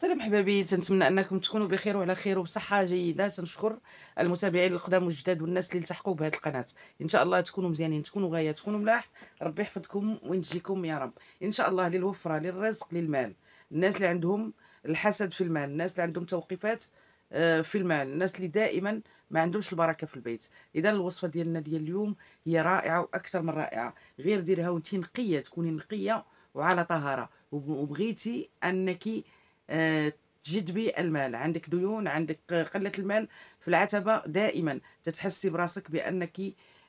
سلام حبابي تنتمنى انكم تكونوا بخير وعلى خير وبصحه جيده تنشكر المتابعين القدام والجداد والناس اللي التحقوا بهذه القناه ان شاء الله تكونوا مزيانين تكونوا غايه تكونوا ملاح ربي يحفظكم وين تجيكم يا رب ان شاء الله للوفره للرزق للمال الناس اللي عندهم الحسد في المال الناس اللي عندهم توقيفات آه، في المال الناس اللي دائما ما عندهمش البركه في البيت اذا الوصفه ديالنا ديال اليوم هي رائعه واكثر من رائعه غير ديرها وانت نقيه تكوني نقيه وعلى طهاره وبغيتي انك تجد آه، به المال عندك ديون عندك قلة المال في العتبة دائما تتحسي براسك بأنك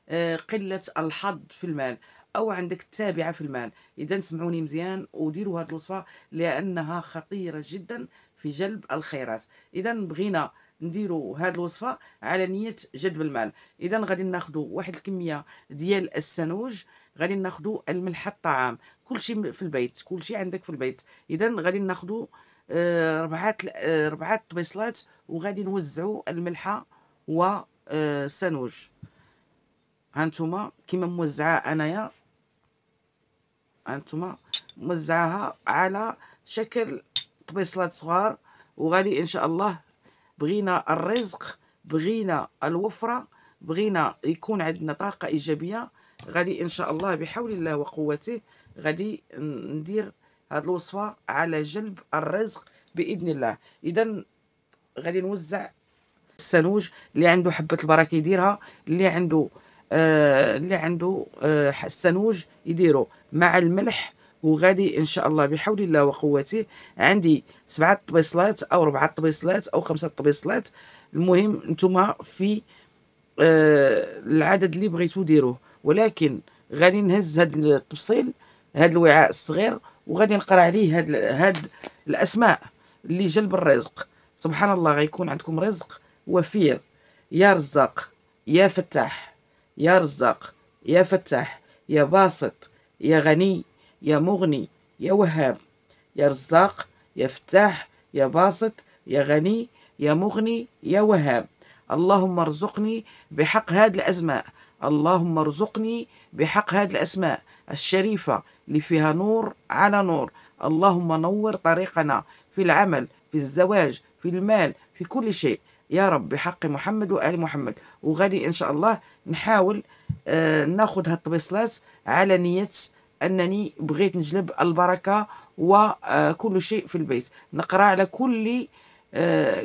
آه، قلة الحظ في المال أو عندك التابعة في المال إذا سمعوني مزيان وديروا هذه الوصفة لأنها خطيرة جدا في جلب الخيرات إذا بغينا نديروا هذه الوصفه على نيه جلب المال اذا غادي ناخذوا واحد الكميه ديال السنوج غادي ناخذوا الملح الطعام كل شيء في البيت كل شيء عندك في البيت اذا غادي ناخذوا آه، ربعات آه، ربعات طبيصلات وغادي نوزعوا الملحه والسانوج آه، هانتوما كيما موزعه انايا هانتوما موزعاها على شكل طبيصلات صغار وغادي ان شاء الله بغينا الرزق بغينا الوفره بغينا يكون عندنا طاقه ايجابيه غادي ان شاء الله بحول الله وقوته غادي ندير هذه الوصفه على جلب الرزق باذن الله اذا غادي نوزع السنوج اللي عنده حبه البركه يديرها اللي عنده آه اللي عنده آه السنوج يديرو مع الملح وغادي ان شاء الله بحول الله وقوته عندي سبعه طبيصلات او ربعه طبيصلات او خمسه طبيصلات المهم نتوما في آه العدد اللي بغيتو ديروه ولكن غادي نهز هاد التفصيل هاد الوعاء الصغير وغادي نقرا عليه هاد هاد الاسماء اللي جلب الرزق سبحان الله غيكون عندكم رزق وفير يا رزاق يا فتاح يا رزاق يا فتاح يا باسط يا غني يا مغني يا وهاب يا رزاق يا فتاح يا باسط يا غني يا مغني يا وهاب اللهم ارزقني بحق هذه الأسماء اللهم ارزقني بحق هذه الأسماء الشريفة اللي فيها نور على نور اللهم نور طريقنا في العمل في الزواج في المال في كل شيء يا رب بحق محمد وآل محمد وغادي إن شاء الله نحاول آه ناخذ هالتبصلات على نية أنني بغيت نجلب البركة وكل آه، شيء في البيت نقرأ على كل آه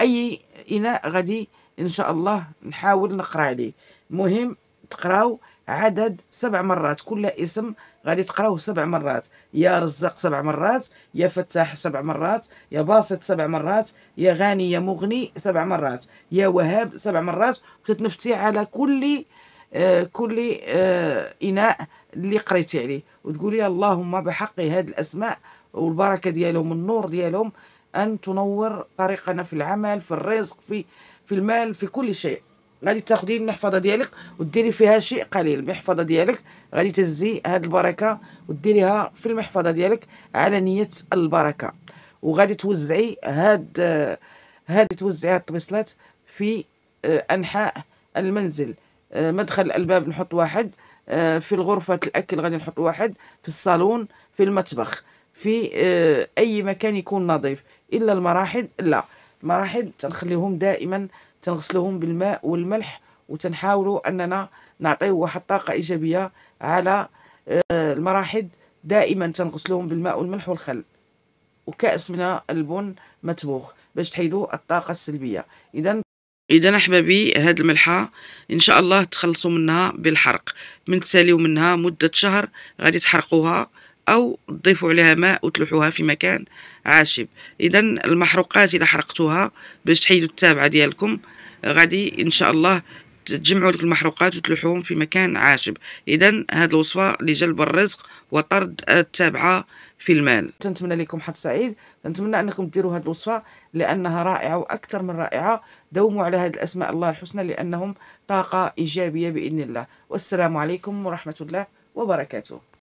أي إناء غادي ان شاء الله نحاول نقرا عليه المهم تقراو عدد سبع مرات كل اسم غادي تقراوه سبع مرات يا رزق سبع مرات يا فتاح سبع مرات يا باسط سبع مرات يا غني يا مغني سبع مرات يا وهاب سبع مرات وتتنفتي على كل آه كل آه اناء اللي قريتي عليه وتقولي اللهم بحق هاد الاسماء والبركه ديالهم النور ديالهم ان تنور طريقنا في العمل في الرزق في في المال في كل شيء غادي تاخدي المحفظه ديالك وديري فيها شيء قليل المحفظه ديالك غادي تهزي هاد البركه وديريها في المحفظه ديالك على نيه البركه وغادي توزعي هاد هادي توزعي هاد الطبيصلات في آه، انحاء المنزل آه، مدخل الباب نحط واحد آه، في الغرفة الأكل غادي نحط واحد في الصالون في المطبخ في أي مكان يكون نظيف إلا المراحل لا المراحل تنخليهم دائما تنغسلهم بالماء والملح وتنحاولوا اننا نعطيه واحد الطاقه ايجابيه على آه، المراحل دائما تنغسلهم بالماء والملح والخل وكاس من البن مطبوخ باش تحيدوا الطاقه السلبيه اذا اذا احبابي هاد الملحه ان شاء الله تخلصوا منها بالحرق من تساليو منها مده شهر غادي تحرقوها أو تضيفوا عليها ماء وتلوحوها في مكان عاشب إذا المحروقات إذا حرقتوها باش تحيدوا التابعة ديالكم غادي إن شاء الله تجمعوا لك المحروقات وتلوحوهم في مكان عاشب إذا هذه الوصفة لجلب الرزق وطرد التابعة في المال نتمنى لكم حظ سعيد نتمنى انكم ديروا هذه الوصفه لانها رائعه واكثر من رائعه دوموا على هذه الاسماء الله الحسنى لانهم طاقه ايجابيه باذن الله والسلام عليكم ورحمه الله وبركاته